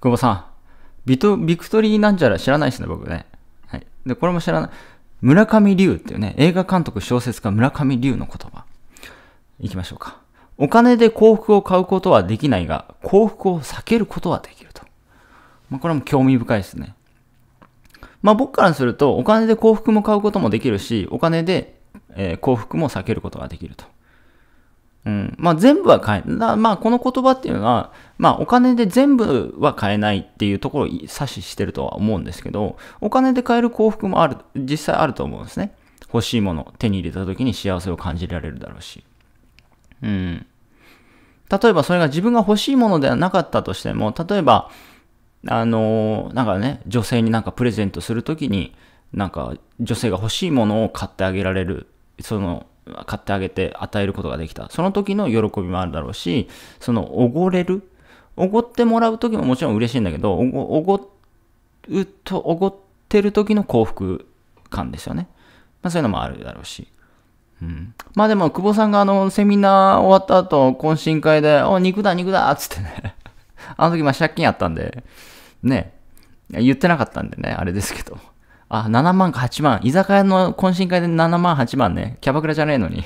久保さん。ビト、ビクトリーなんちゃら知らないですね、僕ね。はい。で、これも知らない。村上龍っていうね、映画監督小説家村上龍の言葉。いきましょうか。お金で幸福を買うことはできないが、幸福を避けることはできると。まあ、これも興味深いですね。まあ、僕からすると、お金で幸福も買うこともできるし、お金で、えー、幸福も避けることができると。うん。まあ全部は買え、まあこの言葉っていうのは、まあお金で全部は買えないっていうところを指ししてるとは思うんですけど、お金で買える幸福もある、実際あると思うんですね。欲しいもの、手に入れた時に幸せを感じられるだろうし。うん。例えばそれが自分が欲しいものではなかったとしても、例えば、あのなんかね、女性になんかプレゼントするときに、なんか女性が欲しいものを買ってあげられる、その買ってあげて与えることができた。その時の喜びもあるだろうし、そのおごれる。おごってもらう時ももちろん嬉しいんだけど、おご、おごうと、おごってる時の幸福感ですよね。まあそういうのもあるだろうし。うん、まあでも、久保さんがあの、セミナー終わった後、懇親会で、お、肉だ、肉だっつってね あの時、まあ借金あったんで、ね、言ってなかったんでね、あれですけど。あ、7万か8万。居酒屋の懇親会で7万8万ね。キャバクラじゃねえのに。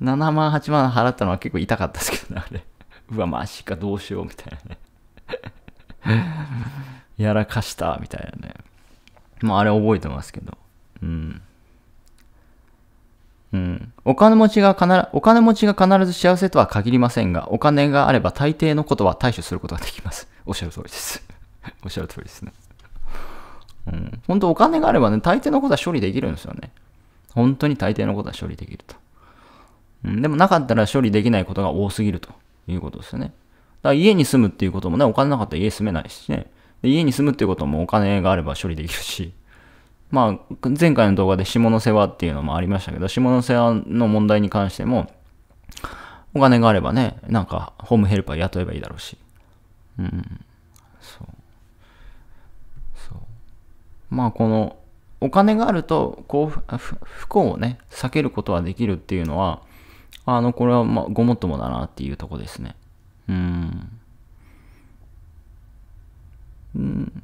7 万8万払ったのは結構痛かったですけどね、あれ。うわ、マジか、どうしよう、みたいなね。やらかした、みたいなね。まあ、あれ覚えてますけど。うん。うん。お金持ちが必ず、お金持ちが必ず幸せとは限りませんが、お金があれば大抵のことは対処することができます。おっしゃる通りです。おっしゃる通りですね。うん。本当お金があればね、大抵のことは処理できるんですよね。本当に大抵のことは処理できると。うん、でもなかったら処理できないことが多すぎるということですよね。だから家に住むっていうこともね、お金なかったら家住めないしね。で家に住むっていうこともお金があれば処理できるし。まあ、前回の動画で下の世話っていうのもありましたけど、下の世話の問題に関しても、お金があればね、なんかホームヘルパー雇えばいいだろうし。うん。まあこのお金があるとこう不幸をね避けることはできるっていうのはあのこれはまあごもっともだなっていうとこですねうん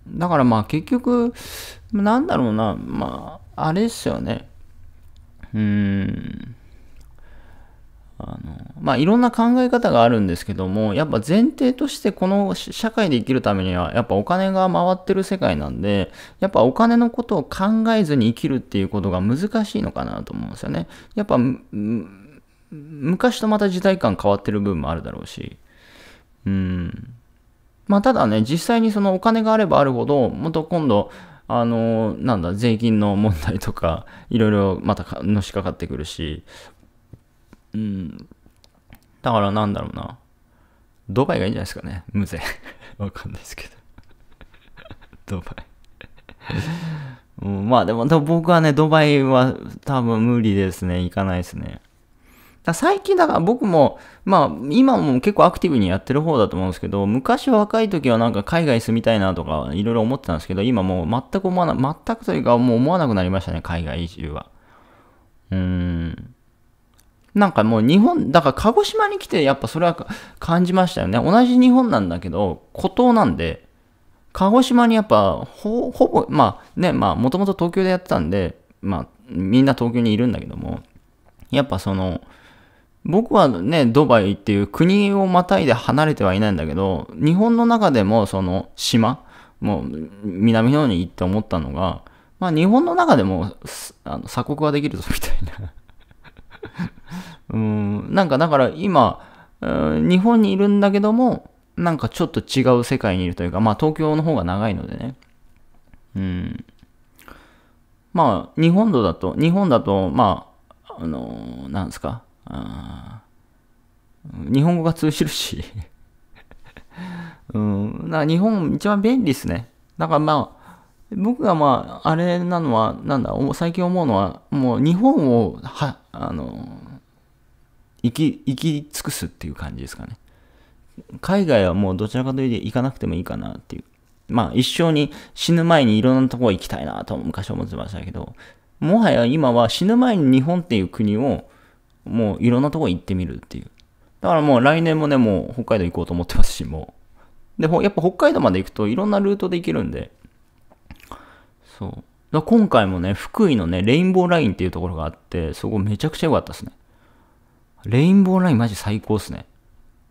だからまあ結局なんだろうなまああれですよねうんあのまあいろんな考え方があるんですけどもやっぱ前提としてこの社会で生きるためにはやっぱお金が回ってる世界なんでやっぱお金のことを考えずに生きるっていうことが難しいのかなと思うんですよねやっぱ昔とまた時代感変わってる部分もあるだろうしうんまあただね実際にそのお金があればあるほどもっと今度あのなんだ税金の問題とかいろいろまたのしかかってくるしうん。だからなんだろうな。ドバイがいいんじゃないですかね。無税。わかんないですけど。ドバイうん。まあでも僕はね、ドバイは多分無理ですね。行かないですね。最近だから僕も、まあ今も結構アクティブにやってる方だと思うんですけど、昔若い時はなんか海外住みたいなとかいろいろ思ってたんですけど、今もう全く思わな、全くというかもう思わなくなりましたね、海外移住は。うん。なんかもう日本、だから鹿児島に来てやっぱそれは感じましたよね。同じ日本なんだけど、孤島なんで、鹿児島にやっぱほほぼ、まあね、まあもともと東京でやってたんで、まあみんな東京にいるんだけども、やっぱその、僕はね、ドバイっていう国をまたいで離れてはいないんだけど、日本の中でもその島、もう南の方に行って思ったのが、まあ日本の中でもあの鎖国はできるぞみたいなうん、なんかだから今、日本にいるんだけども、なんかちょっと違う世界にいるというか、まあ東京の方が長いのでね。うん。まあ、日本度だと、日本だと、まあ、あのー、なんですか、日本語が通じるし うん、な日本一番便利ですね。だからまあ、僕がまあ、あれなのは、なんだ、最近思うのは、もう日本を、は、あのー行き、行き尽くすっていう感じですかね。海外はもうどちらかというと行かなくてもいいかなっていう。まあ一生に死ぬ前にいろんなとこ行きたいなと昔は思ってましたけど、もはや今は死ぬ前に日本っていう国をもういろんなとこ行ってみるっていう。だからもう来年もね、もう北海道行こうと思ってますし、もう。で、やっぱ北海道まで行くといろんなルートで行けるんで。そう。今回もね、福井のね、レインボーラインっていうところがあって、そこめちゃくちゃ良かったですね。レインボーラインマジ最高っすね。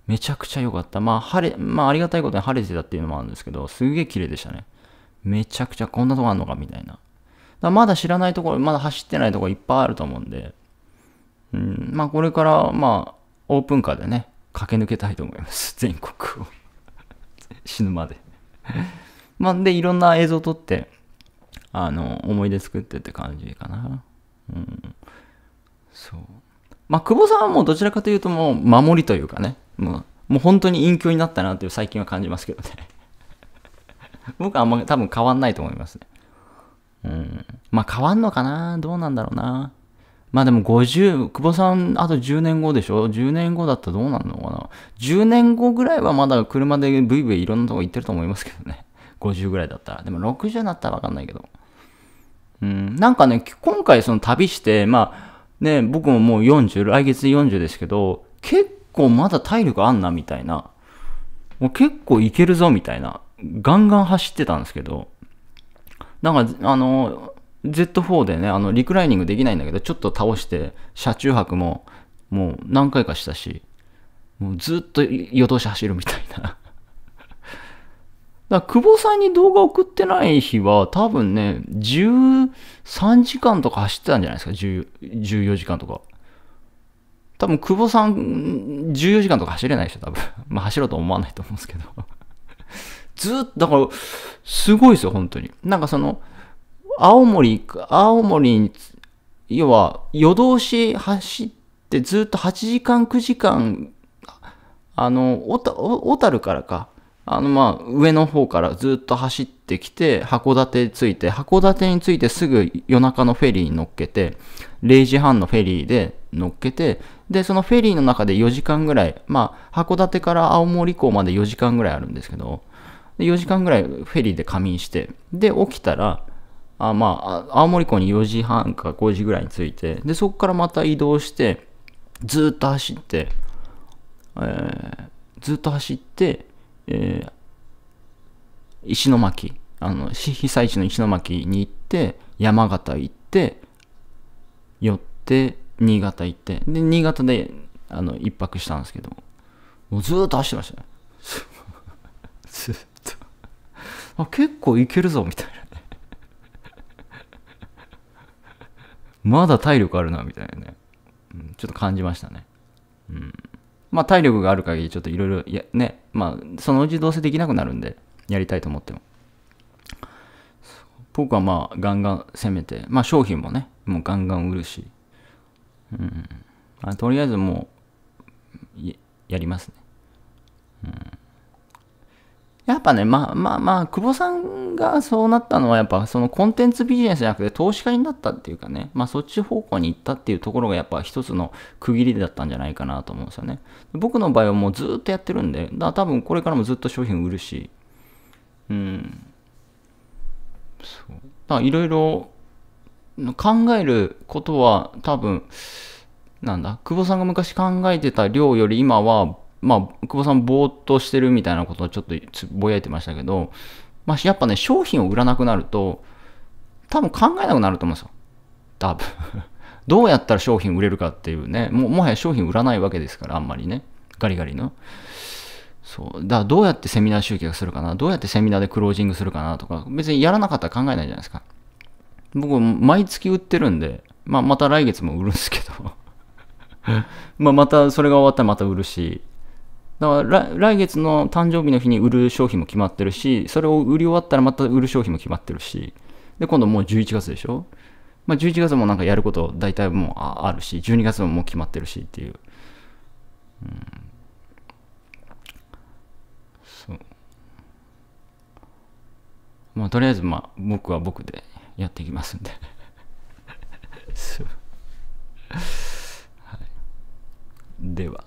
めちゃくちゃ良かった。まあ、晴れ、まあ、ありがたいことに晴れてたっていうのもあるんですけど、すげえ綺麗でしたね。めちゃくちゃこんなとこあんのかみたいな。だまだ知らないところ、まだ走ってないところいっぱいあると思うんで、うん、まあ、これから、まあ、オープンカーでね、駆け抜けたいと思います。全国を 死ぬまでまあ、で、いろんな映像撮って、あの、思い出作ってって感じかな。うん。そう。まあ、久保さんはもうどちらかというともう守りというかね、もうもう本当に隠居になったなっていう最近は感じますけどね。僕はあんま多分変わんないと思いますね。うん。まあ変わんのかなどうなんだろうな。まあでも50、久保さんあと10年後でしょ ?10 年後だったらどうなるのかな ?10 年後ぐらいはまだ車でブイブイいろんなとこ行ってると思いますけどね。50ぐらいだったら。でも60になったらわかんないけど。うん。なんかね、今回その旅して、まあ、で、僕ももう40、来月40ですけど、結構まだ体力あんな、みたいな。もう結構いけるぞ、みたいな。ガンガン走ってたんですけど、なんか、あの、Z4 でね、あの、リクライニングできないんだけど、ちょっと倒して、車中泊も、もう何回かしたし、もうずっと夜通し走るみたいなだ久保さんに動画送ってない日は、多分ね、13時間とか走ってたんじゃないですか、14時間とか。多分久保さん、14時間とか走れないでしょ、多分。まあ、走ろうと思わないと思うんですけど。ずっと、だから、すごいですよ、本当に。なんかその、青森、青森に、要は、夜通し走って、ずっと8時間、9時間、あの、小樽からか、あのまあ上の方からずっと走ってきて函館着いて函館に着いてすぐ夜中のフェリーに乗っけて0時半のフェリーで乗っけてでそのフェリーの中で4時間ぐらいまあ函館から青森港まで4時間ぐらいあるんですけど4時間ぐらいフェリーで仮眠してで起きたらあまあ青森港に4時半か5時ぐらいに着いてでそこからまた移動してずっと走って、えー、ずっと走ってえー、石巻あの被災地の石巻に行って山形行って寄って新潟行ってで新潟であの一泊したんですけどもうずっと走ってましたね ずっとあ結構いけるぞみたいなまだ体力あるなみたいなね、うん、ちょっと感じましたねうんまあ、体力がある限り、ちょっといろいろ、や、ね、まあ、そのうちどうせできなくなるんで、やりたいと思っても。僕はまあ、ガンガン攻めて、まあ、商品もね、もうガンガン売るし、うん。まあ、とりあえずもう、やりますね。やっぱね、まあまあまあ、久保さんがそうなったのは、やっぱそのコンテンツビジネスじゃなくて投資家になったっていうかね、まあそっち方向に行ったっていうところがやっぱ一つの区切りだったんじゃないかなと思うんですよね。僕の場合はもうずっとやってるんで、だから多分これからもずっと商品売るし、うん。そう。だからいろいろ考えることは多分、なんだ、久保さんが昔考えてた量より今はまあ、久保さんぼーっとしてるみたいなことをちょっとぼやいてましたけど、まあ、やっぱね、商品を売らなくなると、多分考えなくなると思うんですよ。多分 どうやったら商品売れるかっていうね、ももはや商品売らないわけですから、あんまりね。ガリガリの。そう。だからどうやってセミナー集客するかな、どうやってセミナーでクロージングするかなとか、別にやらなかったら考えないじゃないですか。僕、毎月売ってるんで、まあ、また来月も売るんですけど まあ、またそれが終わったらまた売るし、だから来月の誕生日の日に売る商品も決まってるし、それを売り終わったらまた売る商品も決まってるし、で、今度もう11月でしょまあ、11月もなんかやること大体もうあるし、12月ももう決まってるしっていう。うん、そう。まあ、とりあえず、まあ、僕は僕でやっていきますんで そう。はい、では。